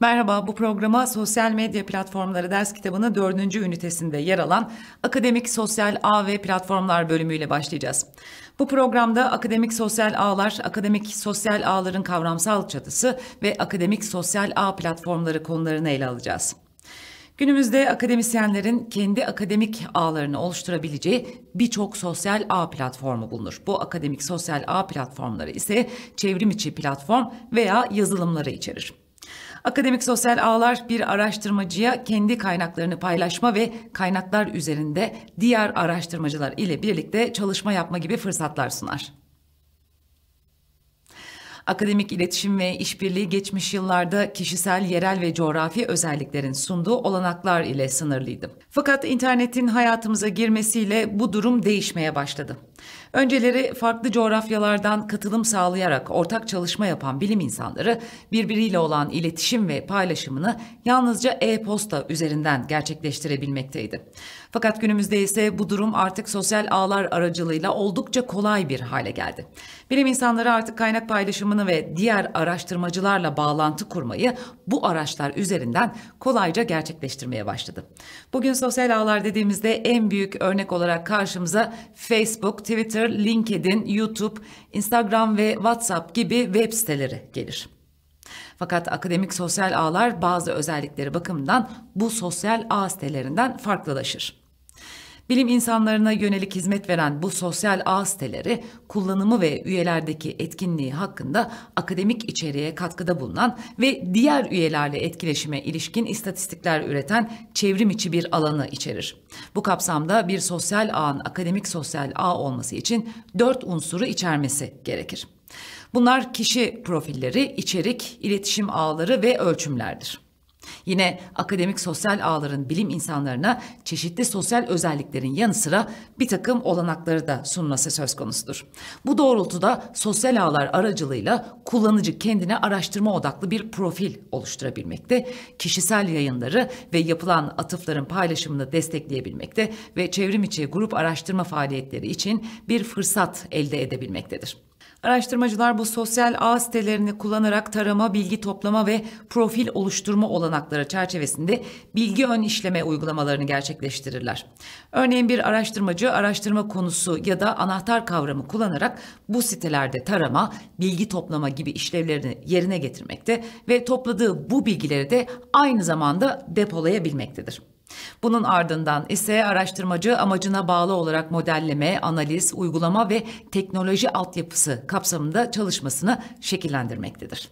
Merhaba, bu programa sosyal medya platformları ders kitabının dördüncü ünitesinde yer alan Akademik Sosyal Ağ ve Platformlar bölümüyle başlayacağız. Bu programda akademik sosyal ağlar, akademik sosyal ağların kavramsal çatısı ve akademik sosyal ağ platformları konularını ele alacağız. Günümüzde akademisyenlerin kendi akademik ağlarını oluşturabileceği birçok sosyal ağ platformu bulunur. Bu akademik sosyal ağ platformları ise çevrim içi platform veya yazılımları içerir. Akademik sosyal ağlar bir araştırmacıya kendi kaynaklarını paylaşma ve kaynaklar üzerinde diğer araştırmacılar ile birlikte çalışma yapma gibi fırsatlar sunar. Akademik iletişim ve işbirliği geçmiş yıllarda kişisel, yerel ve coğrafi özelliklerin sunduğu olanaklar ile sınırlıydı. Fakat internetin hayatımıza girmesiyle bu durum değişmeye başladı. Önceleri farklı coğrafyalardan katılım sağlayarak ortak çalışma yapan bilim insanları birbiriyle olan iletişim ve paylaşımını yalnızca e-posta üzerinden gerçekleştirebilmekteydi. Fakat günümüzde ise bu durum artık sosyal ağlar aracılığıyla oldukça kolay bir hale geldi. Bilim insanları artık kaynak paylaşımını ve diğer araştırmacılarla bağlantı kurmayı bu araçlar üzerinden kolayca gerçekleştirmeye başladı. Bugün sosyal ağlar dediğimizde en büyük örnek olarak karşımıza Facebook, Twitter, Twitter, LinkedIn, YouTube, Instagram ve WhatsApp gibi web siteleri gelir. Fakat akademik sosyal ağlar bazı özellikleri bakımından bu sosyal ağ sitelerinden farklılaşır. Bilim insanlarına yönelik hizmet veren bu sosyal ağ siteleri kullanımı ve üyelerdeki etkinliği hakkında akademik içeriğe katkıda bulunan ve diğer üyelerle etkileşime ilişkin istatistikler üreten çevrim içi bir alanı içerir. Bu kapsamda bir sosyal ağın akademik sosyal ağ olması için dört unsuru içermesi gerekir. Bunlar kişi profilleri, içerik, iletişim ağları ve ölçümlerdir. Yine akademik sosyal ağların bilim insanlarına çeşitli sosyal özelliklerin yanı sıra bir takım olanakları da sunması söz konusudur. Bu doğrultuda sosyal ağlar aracılığıyla kullanıcı kendine araştırma odaklı bir profil oluşturabilmekte, kişisel yayınları ve yapılan atıfların paylaşımını destekleyebilmekte ve çevrim içi grup araştırma faaliyetleri için bir fırsat elde edebilmektedir. Araştırmacılar bu sosyal ağ sitelerini kullanarak tarama, bilgi toplama ve profil oluşturma olanakları çerçevesinde bilgi ön işleme uygulamalarını gerçekleştirirler. Örneğin bir araştırmacı araştırma konusu ya da anahtar kavramı kullanarak bu sitelerde tarama, bilgi toplama gibi işlevlerini yerine getirmekte ve topladığı bu bilgileri de aynı zamanda depolayabilmektedir. Bunun ardından ise araştırmacı amacına bağlı olarak modelleme, analiz, uygulama ve teknoloji altyapısı kapsamında çalışmasını şekillendirmektedir.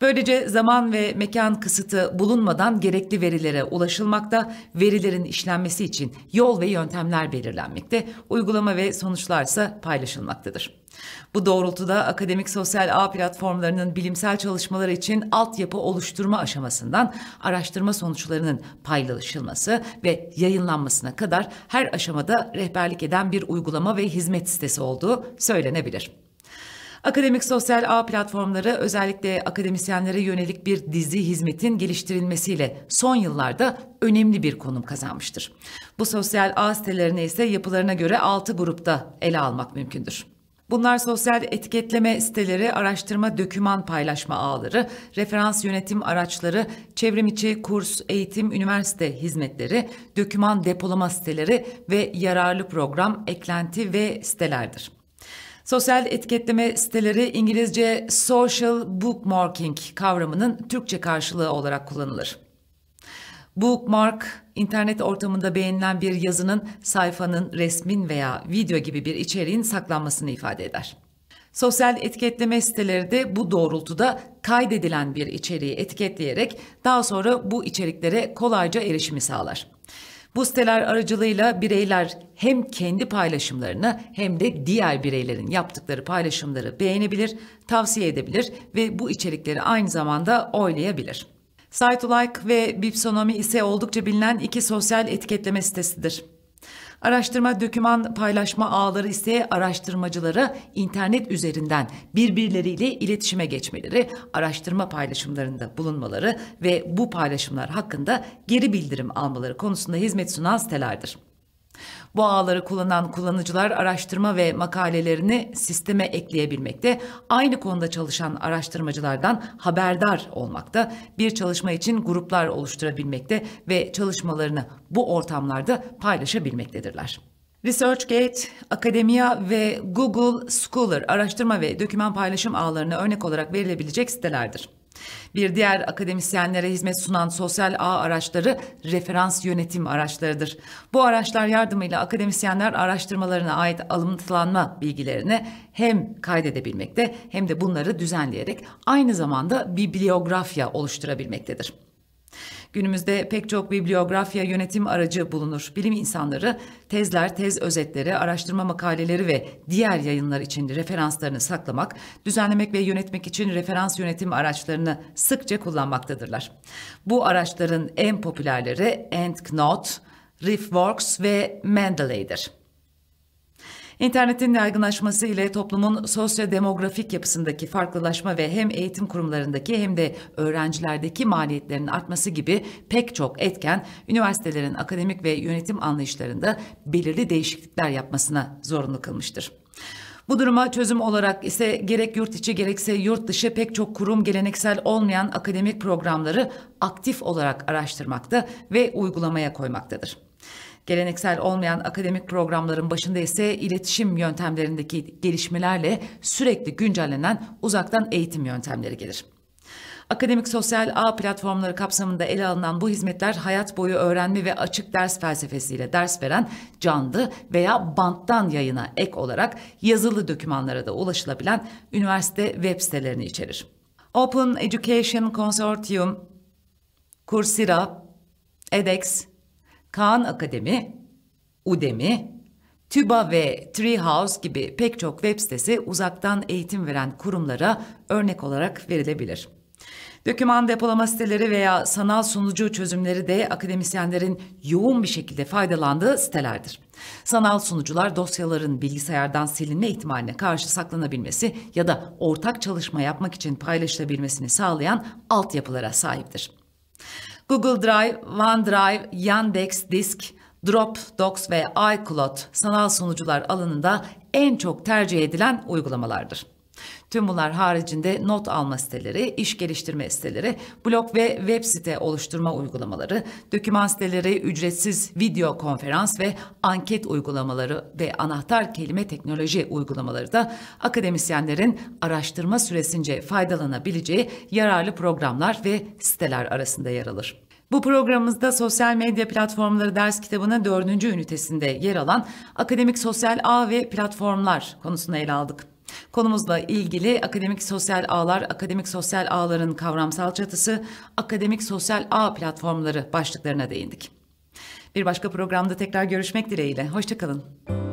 Böylece zaman ve mekan kısıtı bulunmadan gerekli verilere ulaşılmakta, verilerin işlenmesi için yol ve yöntemler belirlenmekte, uygulama ve sonuçlarsa paylaşılmaktadır. Bu doğrultuda akademik sosyal ağ platformlarının bilimsel çalışmaları için altyapı oluşturma aşamasından araştırma sonuçlarının paylaşılması ve yayınlanmasına kadar her aşamada rehberlik eden bir uygulama ve hizmet sitesi olduğu söylenebilir. Akademik Sosyal Ağ platformları özellikle akademisyenlere yönelik bir dizi hizmetin geliştirilmesiyle son yıllarda önemli bir konum kazanmıştır. Bu sosyal ağ sitelerine ise yapılarına göre 6 grupta ele almak mümkündür. Bunlar sosyal etiketleme siteleri, araştırma döküman paylaşma ağları, referans yönetim araçları, çevrimiçi kurs, eğitim, üniversite hizmetleri, döküman depolama siteleri ve yararlı program, eklenti ve sitelerdir. Sosyal etiketleme siteleri İngilizce social bookmarking kavramının Türkçe karşılığı olarak kullanılır. Bookmark, internet ortamında beğenilen bir yazının, sayfanın, resmin veya video gibi bir içeriğin saklanmasını ifade eder. Sosyal etiketleme siteleri de bu doğrultuda kaydedilen bir içeriği etiketleyerek daha sonra bu içeriklere kolayca erişimi sağlar. Bu siteler aracılığıyla bireyler hem kendi paylaşımlarını hem de diğer bireylerin yaptıkları paylaşımları beğenebilir, tavsiye edebilir ve bu içerikleri aynı zamanda oylayabilir. Sitelike ve Bipsonomy ise oldukça bilinen iki sosyal etiketleme sitesidir. Araştırma döküman paylaşma ağları ise araştırmacılara internet üzerinden birbirleriyle iletişime geçmeleri, araştırma paylaşımlarında bulunmaları ve bu paylaşımlar hakkında geri bildirim almaları konusunda hizmet sunan sitelerdir. Bu ağları kullanan kullanıcılar araştırma ve makalelerini sisteme ekleyebilmekte, aynı konuda çalışan araştırmacılardan haberdar olmakta, bir çalışma için gruplar oluşturabilmekte ve çalışmalarını bu ortamlarda paylaşabilmektedirler. ResearchGate, Akademia ve Google Scholar araştırma ve doküman paylaşım ağlarını örnek olarak verilebilecek sitelerdir. Bir diğer akademisyenlere hizmet sunan sosyal ağ araçları referans yönetim araçlarıdır. Bu araçlar yardımıyla akademisyenler araştırmalarına ait alıntılanma bilgilerini hem kaydedebilmekte hem de bunları düzenleyerek aynı zamanda bibliografya oluşturabilmektedir. Günümüzde pek çok bibliografya yönetim aracı bulunur. Bilim insanları tezler, tez özetleri, araştırma makaleleri ve diğer yayınlar için referanslarını saklamak, düzenlemek ve yönetmek için referans yönetim araçlarını sıkça kullanmaktadırlar. Bu araçların en popülerleri EndNote, RefWorks ve Mendeley'dir. İnternetin yaygınlaşması ile toplumun sosyodemografik yapısındaki farklılaşma ve hem eğitim kurumlarındaki hem de öğrencilerdeki maliyetlerin artması gibi pek çok etken üniversitelerin akademik ve yönetim anlayışlarında belirli değişiklikler yapmasına zorunlu kılmıştır. Bu duruma çözüm olarak ise gerek yurt içi gerekse yurt dışı pek çok kurum geleneksel olmayan akademik programları aktif olarak araştırmakta ve uygulamaya koymaktadır. Geleneksel olmayan akademik programların başında ise iletişim yöntemlerindeki gelişmelerle sürekli güncellenen uzaktan eğitim yöntemleri gelir. Akademik sosyal ağ platformları kapsamında ele alınan bu hizmetler hayat boyu öğrenme ve açık ders felsefesiyle ders veren canlı veya banttan yayına ek olarak yazılı dokümanlara da ulaşılabilen üniversite web sitelerini içerir. Open Education Consortium, Coursera, edX, Kaan Akademi, Udemy, TÜBA ve Treehouse gibi pek çok web sitesi uzaktan eğitim veren kurumlara örnek olarak verilebilir. Döküman depolama siteleri veya sanal sunucu çözümleri de akademisyenlerin yoğun bir şekilde faydalandığı sitelerdir. Sanal sunucular dosyaların bilgisayardan silinme ihtimaline karşı saklanabilmesi ya da ortak çalışma yapmak için paylaşılabilmesini sağlayan altyapılara sahiptir. Google Drive, OneDrive, Yandex Disk, Dropbox ve iCloud sanal sunucular alanında en çok tercih edilen uygulamalardır. Tüm bunlar haricinde not alma siteleri, iş geliştirme siteleri, blog ve web site oluşturma uygulamaları, doküman siteleri, ücretsiz video konferans ve anket uygulamaları ve anahtar kelime teknoloji uygulamaları da akademisyenlerin araştırma süresince faydalanabileceği yararlı programlar ve siteler arasında yer alır. Bu programımızda sosyal medya platformları ders kitabına dördüncü ünitesinde yer alan akademik sosyal ağ ve platformlar konusunu ele aldık. Konumuzla ilgili akademik sosyal ağlar, akademik sosyal ağların kavramsal çatısı, akademik sosyal ağ platformları başlıklarına değindik. Bir başka programda tekrar görüşmek dileğiyle. Hoşçakalın.